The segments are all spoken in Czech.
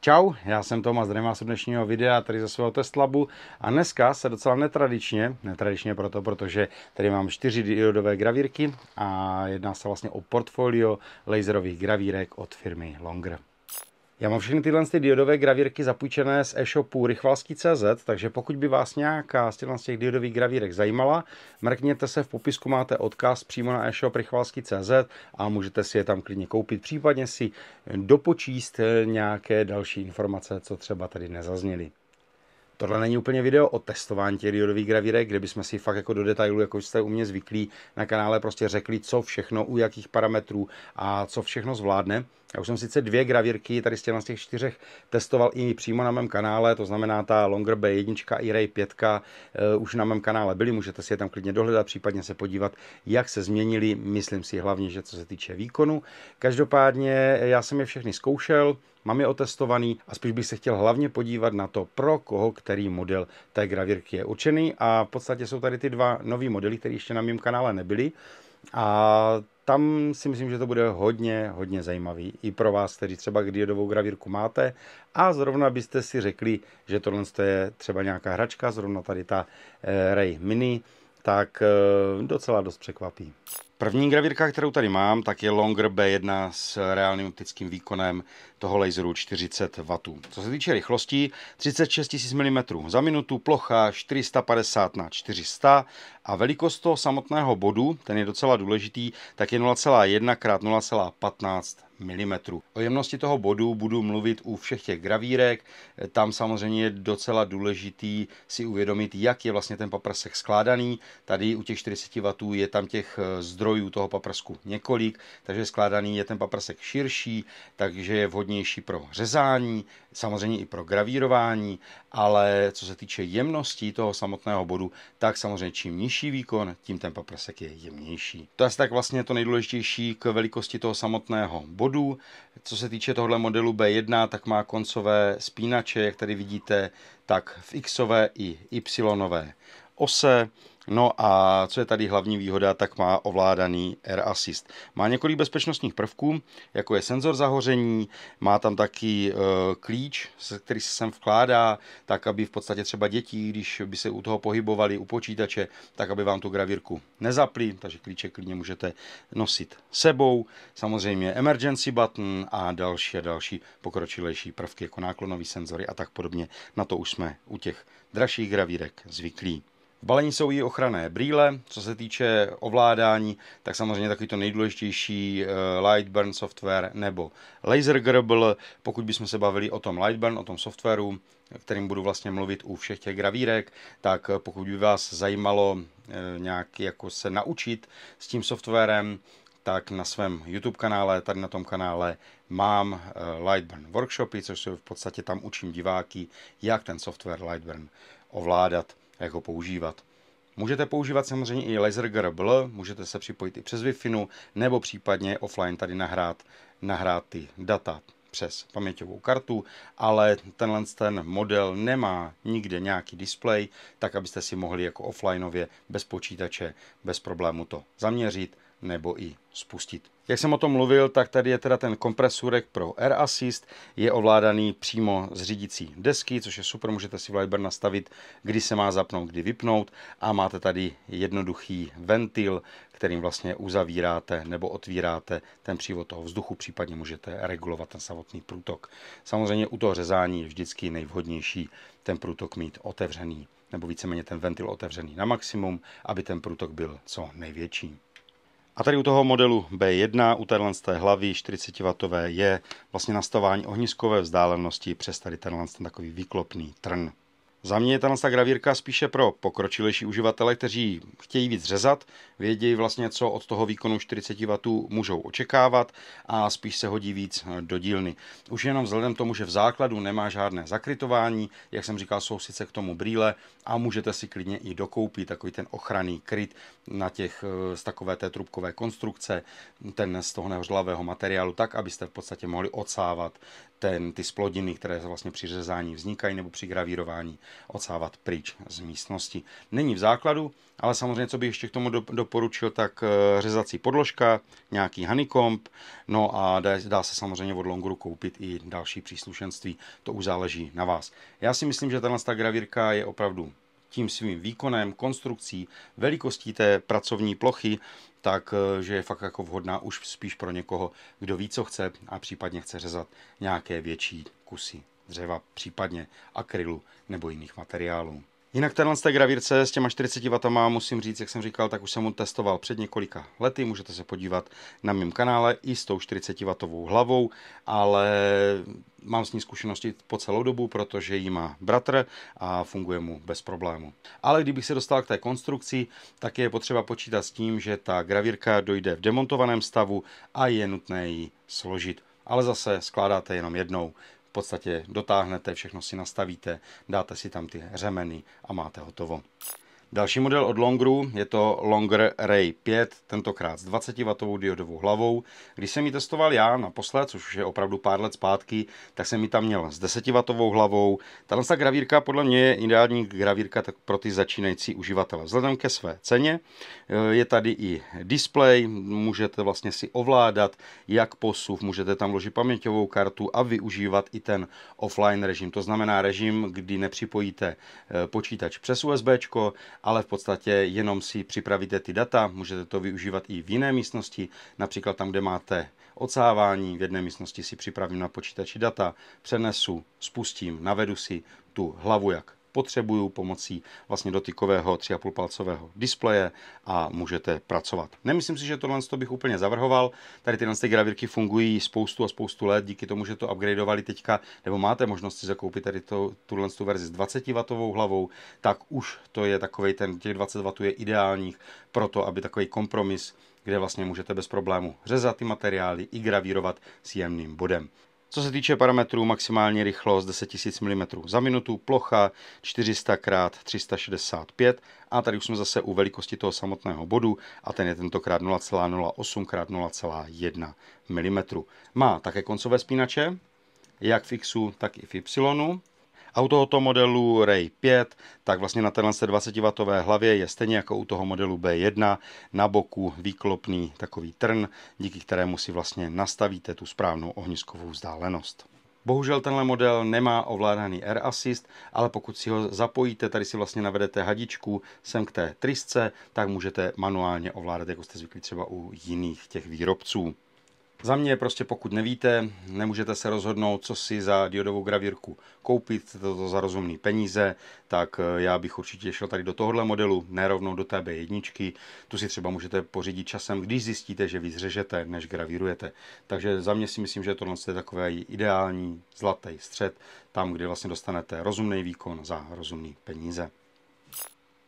Čau, já jsem Tomas Drema z dnešního videa tady ze svého testlabu a dneska se docela netradičně, netradičně proto, protože tady mám čtyři diodové gravírky a jedná se vlastně o portfolio laserových gravírek od firmy Longer. Já mám všechny tyhle ty diodové gravírky zapůjčené z e-shopu rychvalský.cz, takže pokud by vás nějaká z těch diodových gravírek zajímala, mrkněte se, v popisku máte odkaz přímo na e-shop rychvalský.cz a můžete si je tam klidně koupit, případně si dopočíst nějaké další informace, co třeba tady nezazněly. Tohle není úplně video o testování těch diodových gravírek, kde bychom si fakt jako do detailu, jako jste u mě zvyklí na kanále, prostě řekli, co všechno, u jakých parametrů a co všechno zvládne. Já už jsem sice dvě gravírky tady z těch, z těch čtyřech testoval i přímo na mém kanále, to znamená ta Longer B1 i Ray 5 uh, už na mém kanále byly, můžete si je tam klidně dohledat, případně se podívat, jak se změnili, myslím si hlavně, že co se týče výkonu. Každopádně eh, já jsem je všechny zkoušel, mám je otestovaný a spíš bych se chtěl hlavně podívat na to, pro koho který model té gravírky je určený a v podstatě jsou tady ty dva nový modely, které ještě na mém kanále nebyly a tam si myslím, že to bude hodně, hodně zajímavý. I pro vás, kteří třeba diodovou gravírku máte a zrovna byste si řekli, že tohle je třeba nějaká hračka, zrovna tady ta eh, Ray Mini, tak eh, docela dost překvapí. První gravírka, kterou tady mám, tak je Longer B1 s reálným optickým výkonem toho laseru 40 W. Co se týče rychlosti, 36 000 mm za minutu, plocha 450 na 400 a velikost toho samotného bodu, ten je docela důležitý, tak je 0,1 x 0,15 mm. O jemnosti toho bodu budu mluvit u všech těch gravírek. Tam samozřejmě je docela důležitý si uvědomit, jak je vlastně ten paprsek skládaný. Tady u těch 40 W je tam těch eh, zdrojů toho paprsku několik, takže skládaný je ten paprsek širší, takže je vhodnější pro řezání, samozřejmě i pro gravírování, ale co se týče jemnosti toho samotného bodu, tak samozřejmě čím nižší nižší výkon, tím ten paprsek je jemnější. To je tak vlastně to nejdůležitější k velikosti toho samotného bodu. Co se týče tohle modelu B1, tak má koncové spínače, jak tady vidíte, tak v xové i yové ose. No a co je tady hlavní výhoda, tak má ovládaný Air Assist. Má několik bezpečnostních prvků, jako je senzor zahoření, má tam taky e, klíč, který se sem vkládá, tak aby v podstatě třeba děti, když by se u toho pohybovali u počítače, tak aby vám tu gravírku nezapli, takže klíče klidně můžete nosit sebou. Samozřejmě emergency button a další a další pokročilejší prvky, jako náklonový senzory a tak podobně. Na to už jsme u těch dražších gravírek zvyklí balení jsou i ochranné brýle, co se týče ovládání, tak samozřejmě takový to nejdůležitější eh, Lightburn software nebo Laser Grubble. Pokud bychom se bavili o tom Lightburn, o tom softwaru, kterým budu vlastně mluvit u všech těch gravírek, tak eh, pokud by vás zajímalo eh, nějak jako se naučit s tím softwarem, tak na svém YouTube kanále, tady na tom kanále mám Lightburn workshopy, což se v podstatě tam učím diváky, jak ten software Lightburn ovládat jak ho používat. Můžete používat samozřejmě i GRBL, můžete se připojit i přes wi nebo případně offline tady nahrát, nahrát ty data přes paměťovou kartu, ale tenhle ten model nemá nikde nějaký displej, tak abyste si mohli jako offlineově bez počítače, bez problému to zaměřit, nebo i spustit. Jak jsem o tom mluvil, tak tady je teda ten kompresurek pro Air Assist, je ovládaný přímo z řídící desky, což je super, můžete si Viber nastavit, kdy se má zapnout, kdy vypnout a máte tady jednoduchý ventil, kterým vlastně uzavíráte nebo otvíráte ten přívod toho vzduchu, případně můžete regulovat ten samotný průtok. Samozřejmě u toho řezání je vždycky nejvhodnější ten průtok mít otevřený nebo víceméně ten ventil otevřený na maximum, aby ten průtok byl co největší. A tady u toho modelu B1, u téhle z té hlavy 40W je vlastně nastavování ohniskové vzdálenosti přes tady tenhle ten takový výklopný trn. Za mě je ta gravírka spíše pro pokročilejší uživatele, kteří chtějí víc řezat, vědějí vlastně, co od toho výkonu 40 W můžou očekávat a spíš se hodí víc do dílny. Už jenom vzhledem tomu, že v základu nemá žádné zakrytování, jak jsem říkal, jsou sice k tomu brýle a můžete si klidně i dokoupit takový ten ochranný kryt na těch eh, z takové té trubkové konstrukce, ten z toho nehořlavého materiálu, tak, abyste v podstatě mohli odsávat ten, ty splodiny, které vlastně při řezání vznikají nebo při gravírování odsávat pryč z místnosti. Není v základu, ale samozřejmě, co bych ještě k tomu doporučil, tak eh, řezací podložka, nějaký honeycomb, no a dá, dá se samozřejmě od Longru koupit i další příslušenství, to už záleží na vás. Já si myslím, že tenhle ta gravírka je opravdu tím svým výkonem, konstrukcí, velikostí té pracovní plochy, tak eh, že je fakt jako vhodná už spíš pro někoho, kdo ví, co chce a případně chce řezat nějaké větší kusy dřeva, případně akrylu nebo jiných materiálů. Jinak tenhle z té gravírce s těma 40 W musím říct, jak jsem říkal, tak už jsem ho testoval před několika lety, můžete se podívat na mém kanále i s tou 40 W hlavou, ale mám s ní zkušenosti po celou dobu, protože ji má bratr a funguje mu bez problému. Ale kdybych se dostal k té konstrukci, tak je potřeba počítat s tím, že ta gravírka dojde v demontovaném stavu a je nutné ji složit. Ale zase skládáte jenom jednou v podstatě dotáhnete, všechno si nastavíte, dáte si tam ty řemeny a máte hotovo. Další model od Longru je to Longer Ray 5, tentokrát s 20W diodovou hlavou. Když jsem ji testoval já naposled, což už je opravdu pár let zpátky, tak jsem ji tam měl s 10W hlavou. Tato ta gravírka podle mě je ideální gravírka pro ty začínající uživatele. Vzhledem ke své ceně eh, je tady i display, můžete vlastně si ovládat jak posuv, můžete tam vložit paměťovou kartu a využívat i ten offline režim. To znamená režim, kdy nepřipojíte eh, počítač přes USB, ale v podstatě jenom si připravíte ty data, můžete to využívat i v jiné místnosti, například tam, kde máte odsávání, v jedné místnosti si připravím na počítači data, přenesu, spustím, navedu si tu hlavu jak potřebuju pomocí vlastně dotykového 3,5 palcového displeje a můžete pracovat. Nemyslím si, že tohle to bych úplně zavrhoval. Tady tyhle ty gravírky fungují spoustu a spoustu let díky tomu, že to upgradeovali teďka, nebo máte možnost si zakoupit tady to, tuhle tu verzi s 20W hlavou, tak už to je takový ten, těch 20W je ideálních pro to, aby takový kompromis kde vlastně můžete bez problému řezat ty materiály i gravírovat s jemným bodem. Co se týče parametrů, maximální rychlost 10 000 mm za minutu, plocha 400 x 365 a tady už jsme zase u velikosti toho samotného bodu a ten je tentokrát 0,08 x 0,1 mm. Má také koncové spínače, jak v Xu, tak i v Y a u tohoto modelu Ray 5, tak vlastně na téhle 20W hlavě je stejně jako u toho modelu B1 na boku výklopný takový trn, díky kterému si vlastně nastavíte tu správnou ohniskovou vzdálenost. Bohužel tenhle model nemá ovládaný Air Assist, ale pokud si ho zapojíte, tady si vlastně navedete hadičku sem k té trysce, tak můžete manuálně ovládat, jako jste zvyklí třeba u jiných těch výrobců. Za mě prostě pokud nevíte, nemůžete se rozhodnout, co si za diodovou gravírku koupit, chcete to za rozumný peníze, tak eh, já bych určitě šel tady do tohohle modelu, nerovnou do té B1. Tu si třeba můžete pořídit časem, když zjistíte, že víc řežete, než gravírujete. Takže za mě si myslím, že tohle je takový ideální zlatý střed, tam, kde vlastně dostanete rozumný výkon za rozumný peníze.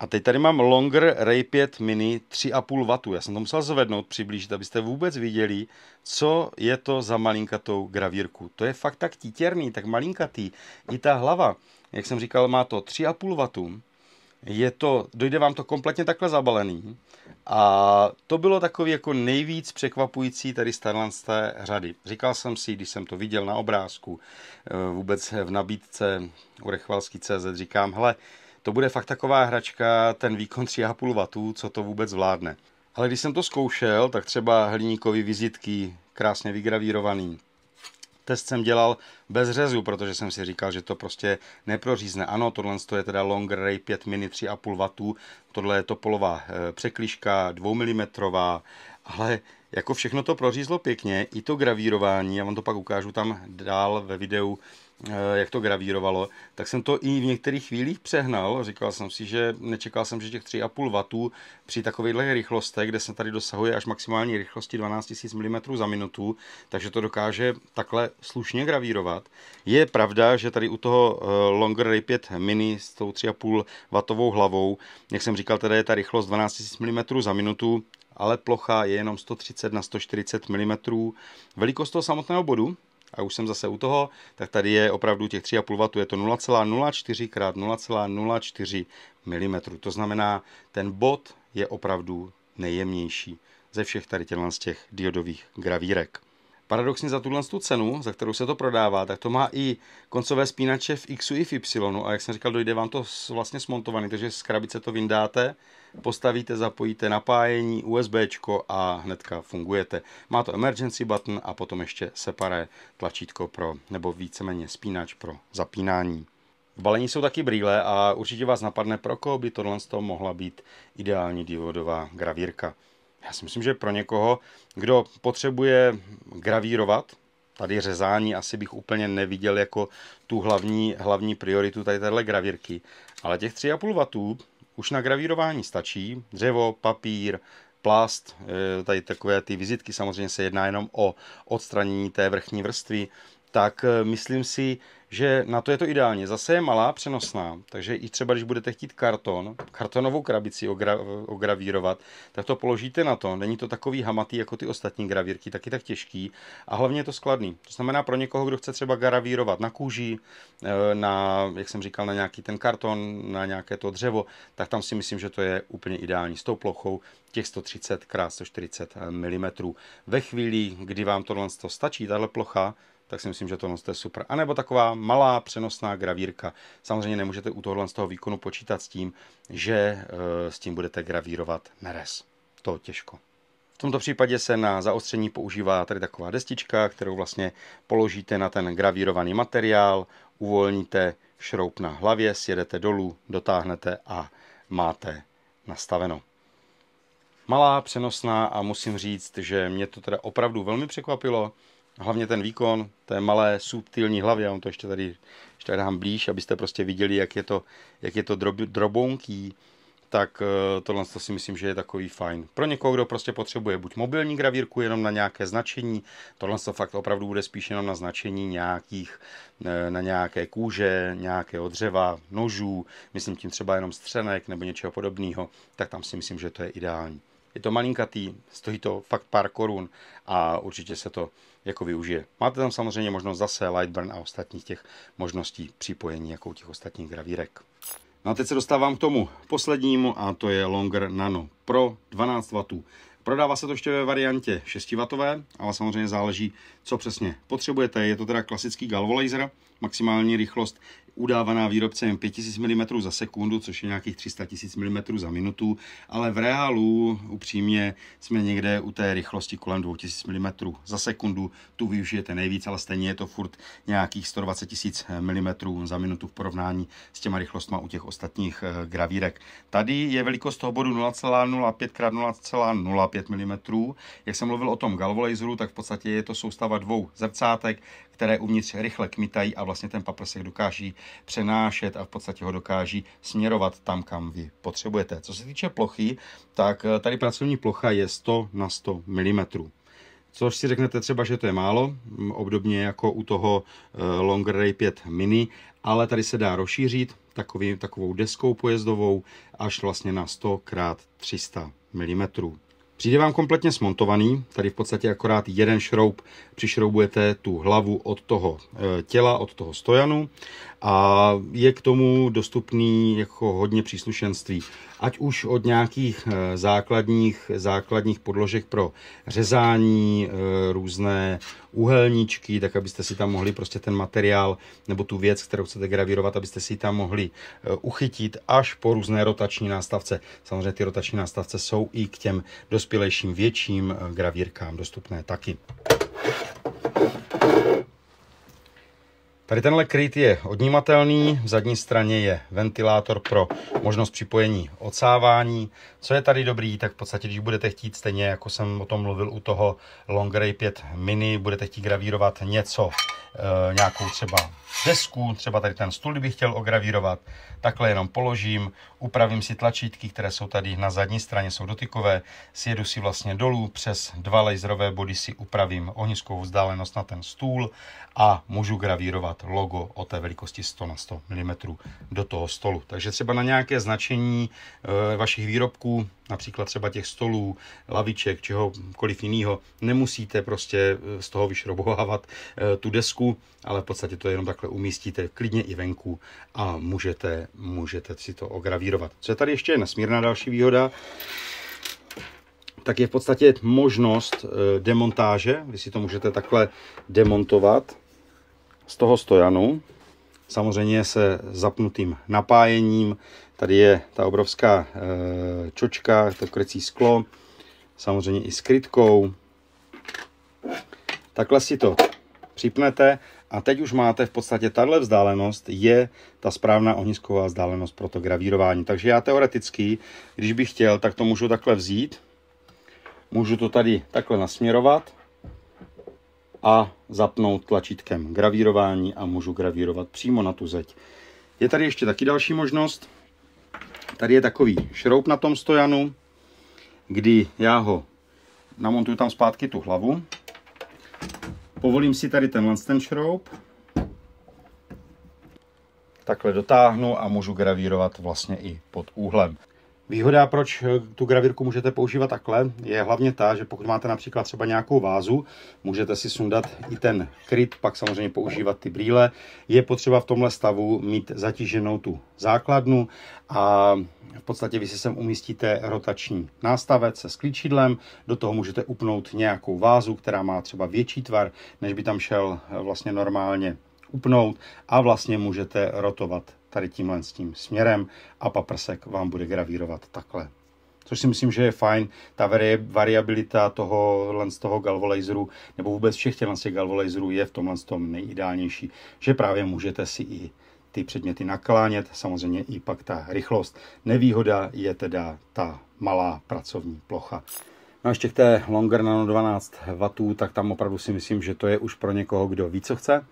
A teď tady mám Longer Ray 5 Mini 3,5 W. Já jsem to musel zvednout, přiblížit, abyste vůbec viděli, co je to za malinkatou gravírku. To je fakt tak títěrný, tak malinkatý. I ta hlava, jak jsem říkal, má to 3,5 W. Je to, dojde vám to kompletně takhle zabalený. A to bylo takový jako nejvíc překvapující tady z té řady. Říkal jsem si, když jsem to viděl na obrázku, eh, vůbec v nabídce u CZ, říkám, hele, to bude fakt taková hračka, ten výkon 3,5 W, co to vůbec zvládne. Ale když jsem to zkoušel, tak třeba hliníkový vizitky, krásně vygravírovaný. Test jsem dělal bez řezu, protože jsem si říkal, že to prostě neprořízne. Ano, tohle je teda Long Ray 5 Mini 3,5 W, tohle je topolová překliška 2 mm, ale jako všechno to prořízlo pěkně, i to gravírování, já vám to pak ukážu tam dál ve videu, Eh, jak to gravírovalo, tak jsem to i v některých chvílích přehnal. Říkal jsem si, že nečekal jsem, že těch 3,5 W při takovýchhle rychlostech, kde se tady dosahuje až maximální rychlosti 12 000 mm za minutu, takže to dokáže takhle slušně gravírovat. Je pravda, že tady u toho eh, Longer Ray 5 Mini s tou 3,5 W hlavou, jak jsem říkal, tady je ta rychlost 12 000 mm za minutu, ale plocha je jenom 130 na 140 mm. Velikost toho samotného bodu, a už jsem zase u toho, tak tady je opravdu těch 3,5 W, je to 0,04 x 0,04 mm. To znamená, ten bod je opravdu nejjemnější ze všech tady těch diodových gravírek. Paradoxně za tuhle tu cenu, za kterou se to prodává, tak to má i koncové spínače v X i v Y. A jak jsem říkal, dojde vám to vlastně smontovaný, takže z krabice to vyndáte, postavíte, zapojíte napájení USB a hnedka fungujete. Má to emergency button a potom ještě separé tlačítko pro, nebo víceméně spínač pro zapínání. V balení jsou taky brýle a určitě vás napadne, pro koho by tohle mohla být ideální diodová gravírka. Já si myslím, že pro někoho, kdo potřebuje gravírovat, tady řezání asi bych úplně neviděl jako tu hlavní, hlavní prioritu tady téhle gravírky. Ale těch 3,5 W už na gravírování stačí. Dřevo, papír, plast, eh, tady takové ty vizitky, samozřejmě se jedná jenom o odstranění té vrchní vrstvy, tak eh, myslím si, že na to je to ideálně. Zase je malá, přenosná, takže i třeba, když budete chtít karton, kartonovou krabici ogra, ogravírovat, tak to položíte na to. Není to takový hamatý jako ty ostatní gravírky, taky tak těžký a hlavně je to skladný. To znamená pro někoho, kdo chce třeba gravírovat na kůži, eh, na, jak jsem říkal, na nějaký ten karton, na nějaké to dřevo, tak tam si myslím, že to je úplně ideální s tou plochou těch 130 x 140 mm. Ve chvíli, kdy vám tohle stačí, tahle plocha, tak si myslím, že to je super. A nebo taková malá přenosná gravírka. Samozřejmě nemůžete u tohohle z toho výkonu počítat s tím, že eh, s tím budete gravírovat nerez. To těžko. V tomto případě se na zaostření používá tady taková destička, kterou vlastně položíte na ten gravírovaný materiál, uvolníte šroub na hlavě, sjedete dolů, dotáhnete a máte nastaveno. Malá, přenosná a musím říct, že mě to teda opravdu velmi překvapilo, hlavně ten výkon té malé subtilní hlavě, já vám to ještě tady, ještě tady dám blíž, abyste prostě viděli, jak je to, jak je to drob, drobounký, tak eh, tohle to si myslím, že je takový fajn. Pro někoho, kdo prostě potřebuje buď mobilní gravírku jenom na nějaké značení, tohle to fakt opravdu bude spíš jenom na značení nějakých, eh, na nějaké kůže, nějakého dřeva, nožů, myslím tím třeba jenom střenek nebo něčeho podobného, tak tam si myslím, že to je ideální. Je to malinkatý, stojí to fakt pár korun a určitě se to jako využije. Máte tam samozřejmě možnost zase Lightburn a ostatních těch možností připojení jako u těch ostatních gravírek. No a teď se dostávám k tomu poslednímu a to je Longer Nano Pro 12W. Prodává se to ještě ve variantě 6W, ale samozřejmě záleží, co přesně potřebujete. Je to teda klasický galvo laser, maximální rychlost udávaná výrobcem 5000 mm za sekundu, což je nějakých 300 000 mm za minutu, ale v reálu upřímně jsme někde u té rychlosti kolem 2000 mm za sekundu. Tu využijete nejvíc, ale stejně je to furt nějakých 120 000 mm za minutu v porovnání s těma rychlostma u těch ostatních eh, gravírek. Tady je velikost toho bodu 0,05 x 0,05 mm. Jak jsem mluvil o tom galvolaseru, tak v podstatě je to soustava dvou zrcátek, které uvnitř rychle kmitají a vlastně ten paprsek dokáží přenášet a v podstatě ho dokáží směrovat tam, kam vy potřebujete. Co se týče plochy, tak eh, tady pracovní plocha je 100 na 100 mm. Což si řeknete třeba, že to je málo, obdobně jako u toho eh, Longer Ray 5 Mini, ale tady se dá rozšířit takový, takovou deskou pojezdovou až vlastně na 100 x 300 mm. Přijde vám kompletně smontovaný, tady v podstatě akorát jeden šroub přišroubujete tu hlavu od toho e, těla, od toho stojanu a je k tomu dostupný jako hodně příslušenství. Ať už od nějakých e, základních, základních podložek pro řezání, e, různé uhelníčky, tak abyste si tam mohli prostě ten materiál nebo tu věc, kterou chcete gravírovat, abyste si tam mohli e, uchytit až po různé rotační nástavce. Samozřejmě ty rotační nástavce jsou i k těm dospělejším větším e, gravírkám dostupné taky. Tady tenhle kryt je odnímatelný, v zadní straně je ventilátor pro možnost připojení odsávání. Co je tady dobrý, tak v podstatě, když budete chtít, stejně jako jsem o tom mluvil u toho Longray 5 mini, budete chtít gravírovat něco, e, nějakou třeba desku, třeba tady ten stůl bych chtěl ogravírovat, takhle jenom položím, upravím si tlačítky, které jsou tady na zadní straně, jsou dotykové, sjedu si vlastně dolů, přes dva laserové body si upravím ohniskovou vzdálenost na ten stůl a můžu gravírovat dát logo o té velikosti 100 na 100 mm do toho stolu. Takže třeba na nějaké značení eh, vašich výrobků, například třeba těch stolů, laviček, čehokoliv jiného, nemusíte prostě eh, z toho vyšrobovávat eh, tu desku, ale v podstatě to jenom takhle umístíte klidně i venku a můžete, můžete si to ogravírovat. Co je tady ještě nesmírná další výhoda, tak je v podstatě možnost demontáže. Vy si to můžete takhle demontovat z toho stojanu. Samozřejmě se zapnutým napájením. Tady je ta obrovská eh, čočka, to krycí sklo. Samozřejmě i s krytkou. Takhle si to připnete a teď už máte v podstatě tahle vzdálenost je ta správná ohnisková vzdálenost pro to gravírování. Takže já teoreticky, když bych chtěl, tak to můžu takhle vzít, můžu to tady takhle nasměrovat a zapnout tlačítkem gravírování a můžu gravírovat přímo na tu zeď. Je tady ještě taky další možnost. Tady je takový šroub na tom stojanu, kdy já ho namontuju tam zpátky tu hlavu. Povolím si tady tenhle ten šroub. Takhle dotáhnu a můžu gravírovat vlastně i pod úhlem. Výhoda, proč eh, tu gravírku můžete používat takhle, je hlavně ta, že pokud máte například třeba nějakou vázu, můžete si sundat i ten kryt, pak samozřejmě používat ty brýle. Je potřeba v tomhle stavu mít zatíženou tu základnu a v podstatě vy si sem umístíte rotační nástavec se sklíčidlem, do toho můžete upnout nějakou vázu, která má třeba větší tvar, než by tam šel eh, vlastně normálně upnout a vlastně můžete rotovat tady tímhle s tím směrem a paprsek vám bude gravírovat takhle. Což si myslím, že je fajn. Ta variabilita toho, z toho galvolaseru nebo vůbec všech těch galvolaserů je v tomhle tom nejideálnější, že právě můžete si i ty předměty naklánět, samozřejmě i pak ta rychlost. Nevýhoda je teda ta malá pracovní plocha. No a ještě k té Longer Nano 12 W, tak tam opravdu si myslím, že to je už pro někoho, kdo ví, co chce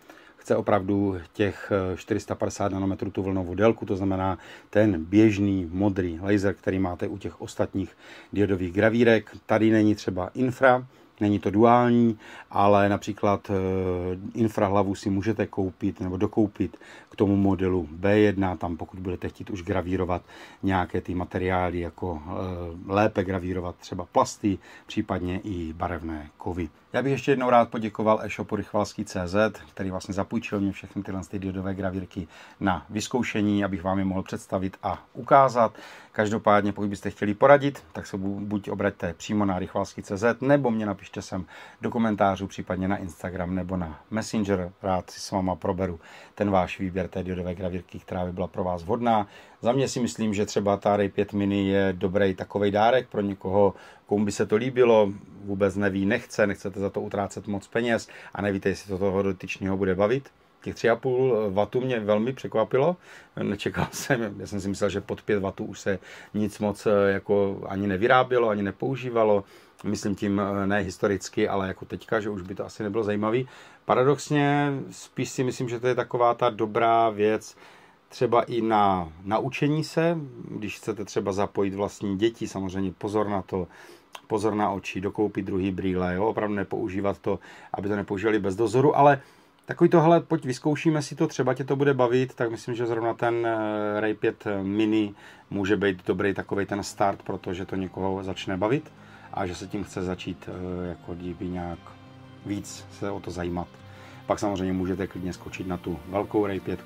chce opravdu těch 450 eh, nanometrů tu vlnovou délku, to znamená ten běžný modrý laser, který máte u těch ostatních diodových gravírek. Tady není třeba infra, Není to duální, ale například eh, infrahlavu si můžete koupit nebo dokoupit k tomu modelu B1, tam pokud budete chtít už gravírovat nějaké ty materiály, jako eh, lépe gravírovat třeba plasty, případně i barevné kovy. Já bych ještě jednou rád poděkoval e-shopu rychvalský.cz, který vlastně zapůjčil mě všechny tyhle diodové gravírky na vyzkoušení, abych vám je mohl představit a ukázat. Každopádně, pokud byste chtěli poradit, tak se buď obraťte přímo na rychvalský.cz, nebo mě napište sem do komentářů, případně na Instagram nebo na Messenger. Rád si s váma proberu ten váš výběr té diodové gravírky, která by byla pro vás vhodná. Za mě si myslím, že třeba Atari 5 mini je dobrý takový dárek pro někoho, komu by se to líbilo, vůbec neví, nechce, nechcete za to utrácet moc peněz a nevíte, jestli to toho dotyčního bude bavit. Těch 3,5 W mě velmi překvapilo. Nečekal jsem, já jsem si myslel, že pod 5 W už se nic moc eh, jako ani nevyrábělo, ani nepoužívalo. Myslím tím eh, ne historicky, ale jako teďka, že už by to asi nebylo zajímavý. Paradoxně spíš si myslím, že to je taková ta dobrá věc, třeba i na naučení se, když chcete třeba zapojit vlastní děti, samozřejmě pozor na to, pozor na oči, dokoupit druhý brýle, jo, opravdu nepoužívat to, aby to nepoužívali bez dozoru, ale takový tohle, pojď vyzkoušíme si to, třeba tě to bude bavit, tak myslím, že zrovna ten eh, Ray 5 mini může být dobrý takový ten start, protože to někoho začne bavit a že se tím chce začít eh, jako kdyby nějak víc se o to zajímat. Pak samozřejmě můžete klidně skočit na tu velkou Ray 5,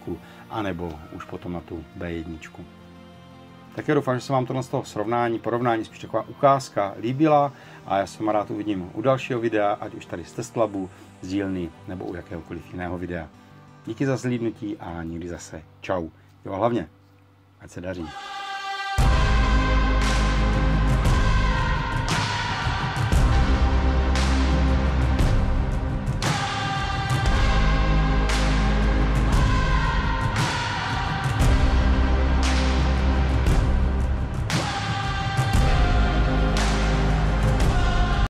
anebo už potom na tu B1. Tak já doufám, že se vám tohle z toho srovnání, porovnání, spíš taková ukázka líbila a já se vám rád uvidím u dalšího videa, ať už tady z Testlabu, z dílny nebo u jakéhokoliv jiného videa. Díky za zlídnutí a nikdy zase čau. Jo a hlavně, ať se daří.